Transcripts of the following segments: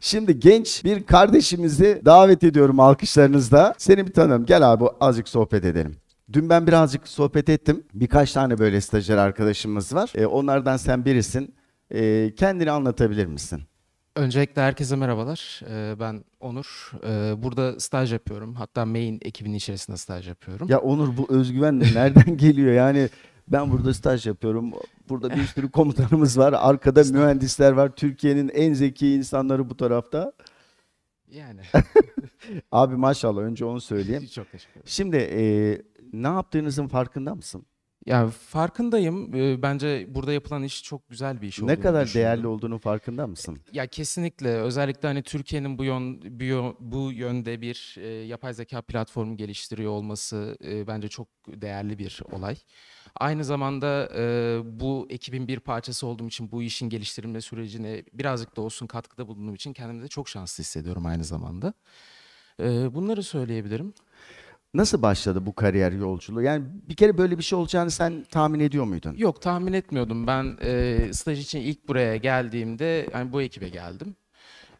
Şimdi genç bir kardeşimizi davet ediyorum alkışlarınızla. Seni bir tanıyorum. Gel abi azıcık sohbet edelim. Dün ben birazcık sohbet ettim. Birkaç tane böyle stajyer arkadaşımız var. E, onlardan sen birisin. E, kendini anlatabilir misin? Öncelikle herkese merhabalar. E, ben Onur. E, burada staj yapıyorum. Hatta main ekibinin içerisinde staj yapıyorum. Ya Onur bu özgüven nereden geliyor? Yani ben burada staj yapıyorum. Burada bir sürü komutanımız var. Arkada mühendisler var. Türkiye'nin en zeki insanları bu tarafta. Yani. Abi maşallah önce onu söyleyeyim. Çok teşekkür ederim. Şimdi e, ne yaptığınızın farkında mısın? Yani farkındayım. Ee, bence burada yapılan iş çok güzel bir iş Ne kadar değerli olduğunu farkında mısın? E, ya kesinlikle özellikle hani Türkiye'nin bu yön, bu yönde bir e, yapay zeka platformu geliştiriyor olması e, bence çok değerli bir olay. Aynı zamanda bu ekibin bir parçası olduğum için bu işin geliştirilme sürecine birazcık da olsun katkıda bulunduğum için kendimi de çok şanslı hissediyorum aynı zamanda. bunları söyleyebilirim. Nasıl başladı bu kariyer yolculuğu? Yani bir kere böyle bir şey olacağını sen tahmin ediyor muydun? Yok tahmin etmiyordum. Ben e, staj için ilk buraya geldiğimde yani bu ekibe geldim.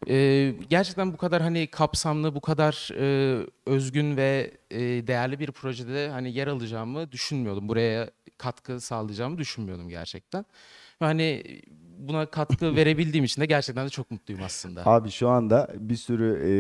E, gerçekten bu kadar hani kapsamlı, bu kadar e, özgün ve e, değerli bir projede hani yer alacağımı düşünmüyordum. Buraya katkı sağlayacağımı düşünmüyordum gerçekten. Hani buna katkı verebildiğim için de gerçekten de çok mutluyum aslında. Abi şu anda bir sürü e,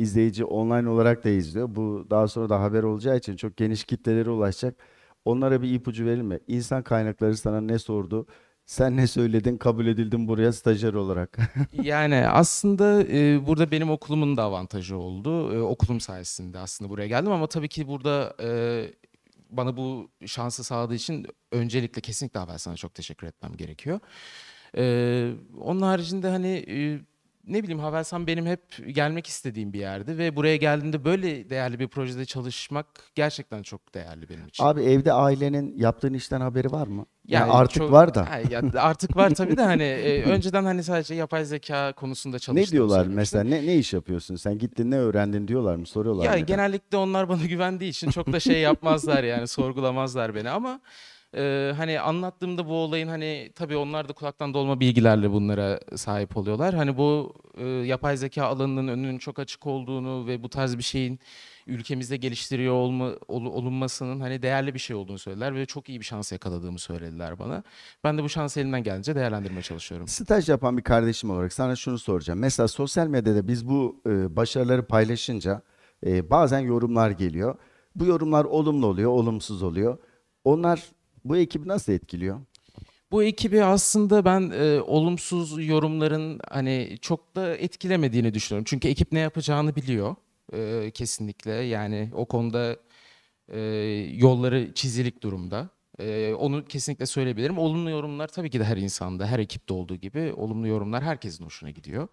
izleyici online olarak da izliyor. Bu daha sonra da haber olacağı için çok geniş kitlelere ulaşacak. Onlara bir ipucu verilme. İnsan kaynakları sana ne sordu? Sen ne söyledin? Kabul edildin buraya stajyer olarak. yani aslında e, burada benim okulumun da avantajı oldu. E, okulum sayesinde aslında buraya geldim ama tabii ki burada e, bana bu şansı sağladığı için öncelikle kesinlikle haber sana çok teşekkür etmem gerekiyor. Ee, onun haricinde hani e, ne bileyim Havelsan benim hep gelmek istediğim bir yerdi ve buraya geldiğimde böyle değerli bir projede çalışmak gerçekten çok değerli benim için. Abi evde ailenin yaptığın işten haberi var mı? Yani, yani artık çok, var da. Yani artık var tabii de hani e, önceden hani sadece yapay zeka konusunda çalıştım. Ne diyorlar mesela ne ne iş yapıyorsun sen gittin ne öğrendin diyorlar mı soruyorlar Ya mı? genellikle onlar bana güvendiği için çok da şey yapmazlar yani sorgulamazlar beni ama ee, hani anlattığımda bu olayın hani tabii onlar da kulaktan dolma bilgilerle bunlara sahip oluyorlar. Hani bu e, yapay zeka alanının önünün çok açık olduğunu ve bu tarz bir şeyin ülkemizde geliştiriyor olma, ol, olunmasının hani değerli bir şey olduğunu söylediler ve çok iyi bir şans yakaladığımı söylediler bana. Ben de bu şansı elinden gelince değerlendirmeye çalışıyorum. Staj yapan bir kardeşim olarak sana şunu soracağım. Mesela sosyal medyada biz bu e, başarıları paylaşınca e, bazen yorumlar geliyor. Bu yorumlar olumlu oluyor, olumsuz oluyor. Onlar bu ekibi nasıl etkiliyor? Bu ekibi aslında ben e, olumsuz yorumların hani çok da etkilemediğini düşünüyorum. Çünkü ekip ne yapacağını biliyor e, kesinlikle. Yani o konuda e, yolları çizilik durumda. E, onu kesinlikle söyleyebilirim. Olumlu yorumlar tabii ki de her insanda, her ekipte olduğu gibi olumlu yorumlar herkesin hoşuna gidiyor.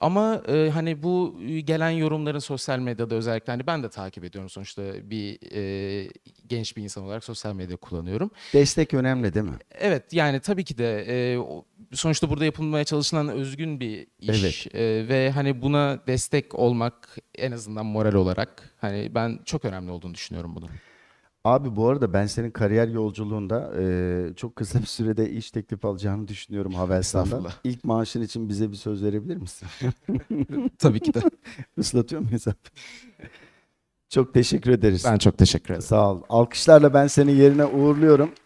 Ama e, hani bu e, gelen yorumların sosyal medyada özellikle hani ben de takip ediyorum sonuçta bir e, genç bir insan olarak sosyal medya kullanıyorum. Destek önemli değil mi? Evet yani tabii ki de e, sonuçta burada yapılmaya çalışılan özgün bir iş evet. e, ve hani buna destek olmak en azından moral olarak hani ben çok önemli olduğunu düşünüyorum bunu. Abi bu arada ben senin kariyer yolculuğunda eee, çok kısa bir sürede iş teklif alacağını düşünüyorum Havelsan'dan. Estağfurullah. İlk maaşın için bize bir söz verebilir misin? Tabii ki de. Islatıyor muyuz abi? Çok teşekkür ederiz. Ben çok teşekkür ederim. Sağ ol. Alkışlarla ben senin yerine uğurluyorum.